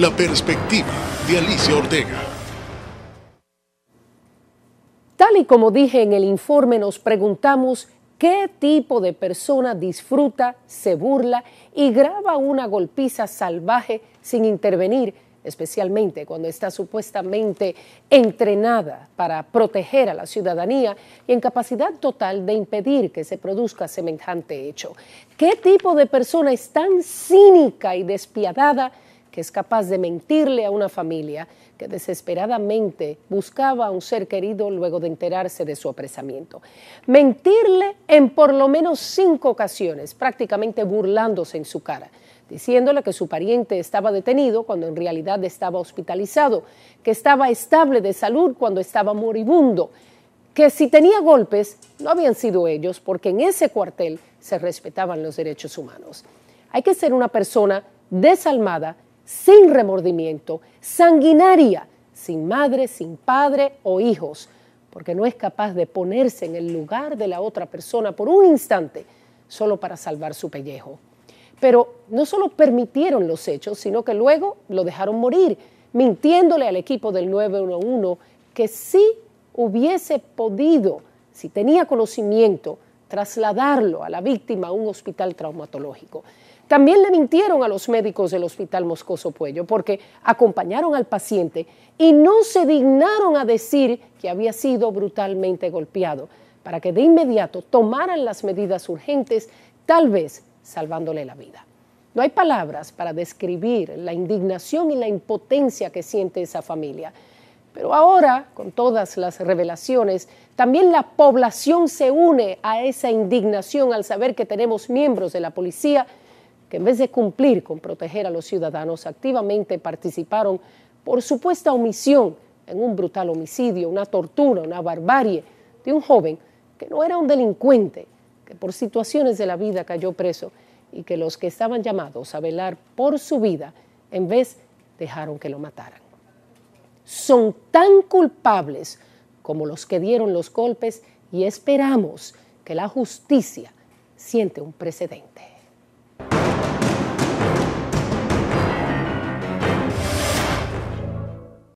La perspectiva de Alicia Ortega. Tal y como dije en el informe, nos preguntamos qué tipo de persona disfruta, se burla y graba una golpiza salvaje sin intervenir, especialmente cuando está supuestamente entrenada para proteger a la ciudadanía y en capacidad total de impedir que se produzca semejante hecho. ¿Qué tipo de persona es tan cínica y despiadada? que es capaz de mentirle a una familia que desesperadamente buscaba a un ser querido luego de enterarse de su apresamiento. Mentirle en por lo menos cinco ocasiones, prácticamente burlándose en su cara diciéndole que su pariente estaba detenido cuando en realidad estaba hospitalizado, que estaba estable de salud cuando estaba moribundo, que si tenía golpes no habían sido ellos porque en ese cuartel se respetaban los derechos humanos. Hay que ser una persona desalmada sin remordimiento, sanguinaria, sin madre, sin padre o hijos, porque no es capaz de ponerse en el lugar de la otra persona por un instante solo para salvar su pellejo. Pero no solo permitieron los hechos, sino que luego lo dejaron morir, mintiéndole al equipo del 911 que sí hubiese podido, si tenía conocimiento, trasladarlo a la víctima a un hospital traumatológico. También le mintieron a los médicos del Hospital Moscoso Puello porque acompañaron al paciente y no se dignaron a decir que había sido brutalmente golpeado para que de inmediato tomaran las medidas urgentes, tal vez salvándole la vida. No hay palabras para describir la indignación y la impotencia que siente esa familia. Pero ahora, con todas las revelaciones, también la población se une a esa indignación al saber que tenemos miembros de la policía que en vez de cumplir con proteger a los ciudadanos, activamente participaron por supuesta omisión en un brutal homicidio, una tortura, una barbarie de un joven que no era un delincuente, que por situaciones de la vida cayó preso y que los que estaban llamados a velar por su vida, en vez dejaron que lo mataran son tan culpables como los que dieron los golpes y esperamos que la justicia siente un precedente.